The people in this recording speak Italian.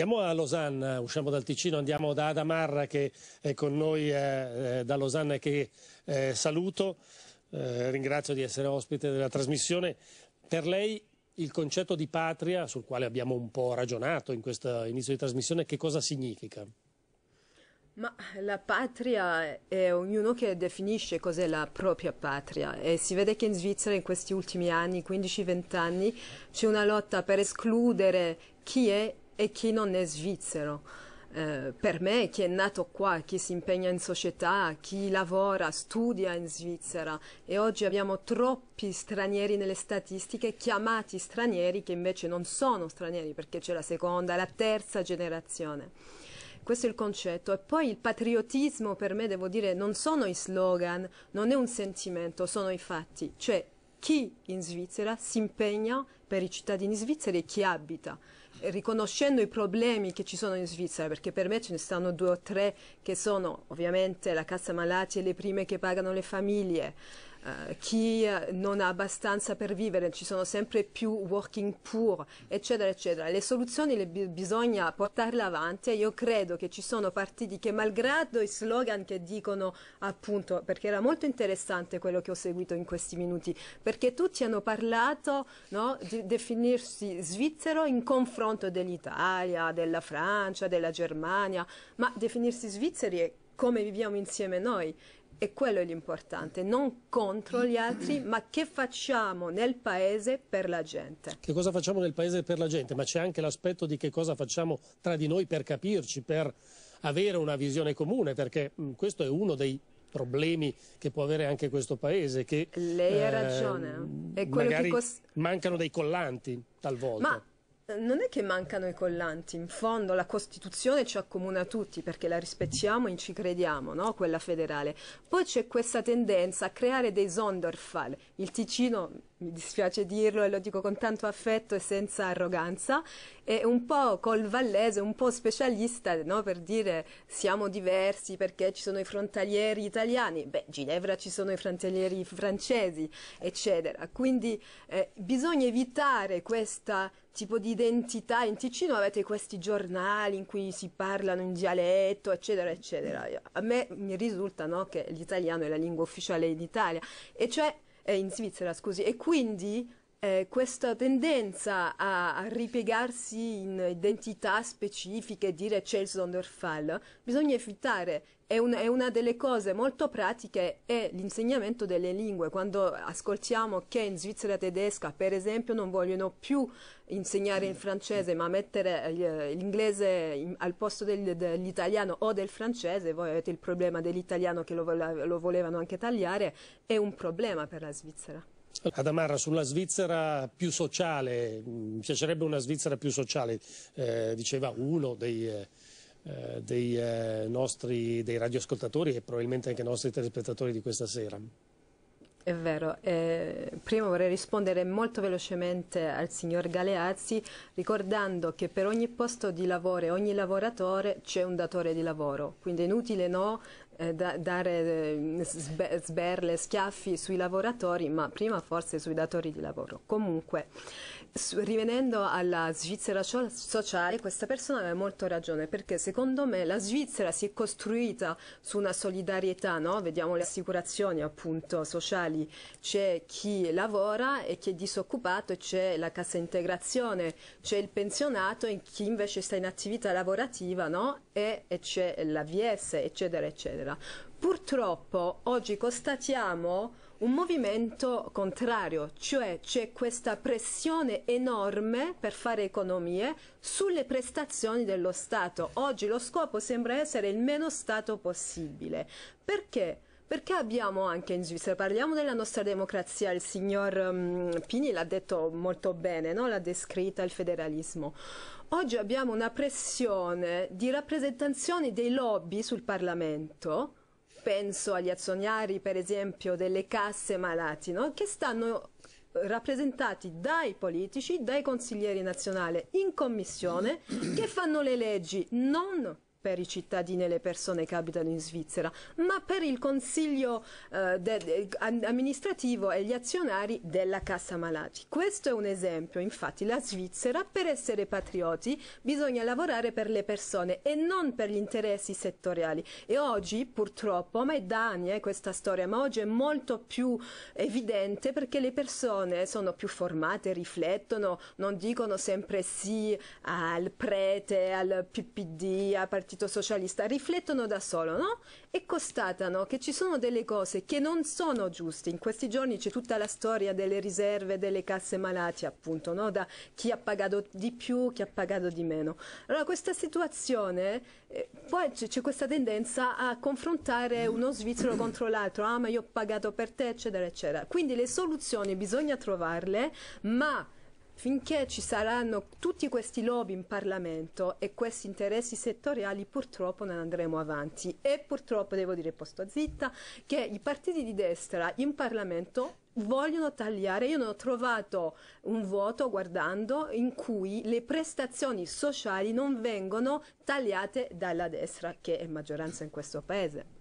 Andiamo a Losanna, usciamo dal Ticino, andiamo da Adamarra che è con noi eh, eh da Losanna e che eh, saluto. Eh, ringrazio di essere ospite della trasmissione. Per lei il concetto di patria, sul quale abbiamo un po' ragionato in questo inizio di trasmissione, che cosa significa? Ma la patria è ognuno che definisce cos'è la propria patria e si vede che in Svizzera in questi ultimi anni, 15-20 anni, c'è una lotta per escludere chi è e chi non è svizzero. Eh, per me, chi è nato qua, chi si impegna in società, chi lavora, studia in Svizzera e oggi abbiamo troppi stranieri nelle statistiche, chiamati stranieri che invece non sono stranieri perché c'è la seconda, la terza generazione. Questo è il concetto. E poi il patriottismo per me, devo dire, non sono i slogan, non è un sentimento, sono i fatti. Cioè, chi in Svizzera si impegna per i cittadini svizzeri e chi abita, riconoscendo i problemi che ci sono in Svizzera, perché per me ce ne stanno due o tre che sono ovviamente la cassa malati e le prime che pagano le famiglie, eh, chi non ha abbastanza per vivere, ci sono sempre più working poor, eccetera, eccetera. Le soluzioni le bi- bisogna portarle avanti e io credo che ci sono partiti che malgrado i slogan che dicono appunto, perché era molto interessante quello che ho seguito in questi minuti, perché tutti hanno parlato no, di definirsi svizzero in confronto dell'Italia, della Francia, della Germania, ma definirsi svizzeri è come viviamo insieme noi e quello è l'importante, non contro gli altri, ma che facciamo nel paese per la gente. Che cosa facciamo nel paese per la gente? Ma c'è anche l'aspetto di che cosa facciamo tra di noi per capirci, per avere una visione comune, perché mh, mm, questo è uno dei problemi che può avere anche questo paese che Lei ha eh, ragione, eh. è quello che cost... mancano dei collanti talvolta. Ma non è che mancano i collanti, in fondo la Costituzione ci accomuna tutti perché la rispettiamo e ci crediamo, no? quella federale. Poi c'è questa tendenza a creare dei Sonderfall. Il Ticino mi dispiace dirlo e lo dico con tanto affetto e senza arroganza, è un po' col vallese, un po' specialista no? per dire siamo diversi perché ci sono i frontalieri italiani, beh Ginevra ci sono i frontalieri francesi, eccetera. Quindi eh, bisogna evitare questo tipo di identità. In Ticino avete questi giornali in cui si parlano in dialetto, eccetera, eccetera. A me mi risulta no? che l'italiano è la lingua ufficiale in Italia e cioè eh, in Svizzera, scusi, e quindi eh, questa tendenza a, a, ripiegarsi in identità specifiche, dire Chelsea der Fall, bisogna evitare. È, un, è, una delle cose molto pratiche è l'insegnamento delle lingue. Quando ascoltiamo che in Svizzera tedesca, per esempio, non vogliono più insegnare il francese, ma mettere eh, l'inglese al posto del, dell'italiano o del francese, voi avete il problema dell'italiano che lo, lo volevano anche tagliare, è un problema per la Svizzera. Adamarra sulla Svizzera più sociale, mi piacerebbe una Svizzera più sociale, eh, diceva uno dei, eh, eh, dei eh, nostri dei radioascoltatori e probabilmente anche i nostri telespettatori di questa sera. È vero, eh, prima vorrei rispondere molto velocemente al signor Galeazzi ricordando che per ogni posto di lavoro e ogni lavoratore c'è un datore di lavoro, quindi è inutile no, eh, da, dare eh, sbe, sberle, schiaffi sui lavoratori, ma prima forse sui datori di lavoro. Comunque, su, rivenendo alla Svizzera sociale, questa persona aveva molto ragione, perché secondo me la Svizzera si è costruita su una solidarietà, no? vediamo le assicurazioni appunto sociali, c'è chi lavora e chi è disoccupato, c'è la cassa integrazione, c'è il pensionato e chi invece sta in attività lavorativa no? e, e c'è l'AVS, eccetera, eccetera eccetera. Purtroppo oggi constatiamo un movimento contrario, cioè c'è questa pressione enorme per fare economie sulle prestazioni dello Stato. Oggi lo scopo sembra essere il meno Stato possibile. Perché? perché abbiamo anche in Svizzera, parliamo della nostra democrazia, il signor um, Pini l'ha detto molto bene, no? l'ha descritta il federalismo. Oggi abbiamo una pressione di rappresentazione dei lobby sul Parlamento, penso agli azionari per esempio delle casse malati, no? che stanno eh, rappresentati dai politici, dai consiglieri nazionali in commissione, che fanno le leggi, non per i cittadini e le persone che abitano in Svizzera, ma per il consiglio eh, de, de, amministrativo e gli azionari della Cassa Malati. Questo è un esempio, infatti la Svizzera per essere patrioti bisogna lavorare per le persone e non per gli interessi settoriali e oggi purtroppo, ma è da anni eh, questa storia, ma oggi è molto più evidente perché le persone sono più formate, riflettono, non dicono sempre sì al prete, al PPD, al partito partito socialista riflettono da solo no? e constatano che ci sono delle cose che non sono giuste. In questi giorni c'è tutta la storia delle riserve, delle casse malate, appunto, no? da chi ha pagato di più, chi ha pagato di meno. Allora questa situazione, eh, poi c'è questa tendenza a confrontare uno svizzero contro l'altro, ah ma io ho pagato per te, eccetera, eccetera. Quindi le soluzioni bisogna trovarle, ma finché ci saranno tutti questi lobby in Parlamento e questi interessi settoriali purtroppo non andremo avanti e purtroppo devo dire posto zitta che i partiti di destra in Parlamento vogliono tagliare. Io non ho trovato un voto guardando in cui le prestazioni sociali non vengono tagliate dalla destra, che è maggioranza in questo paese.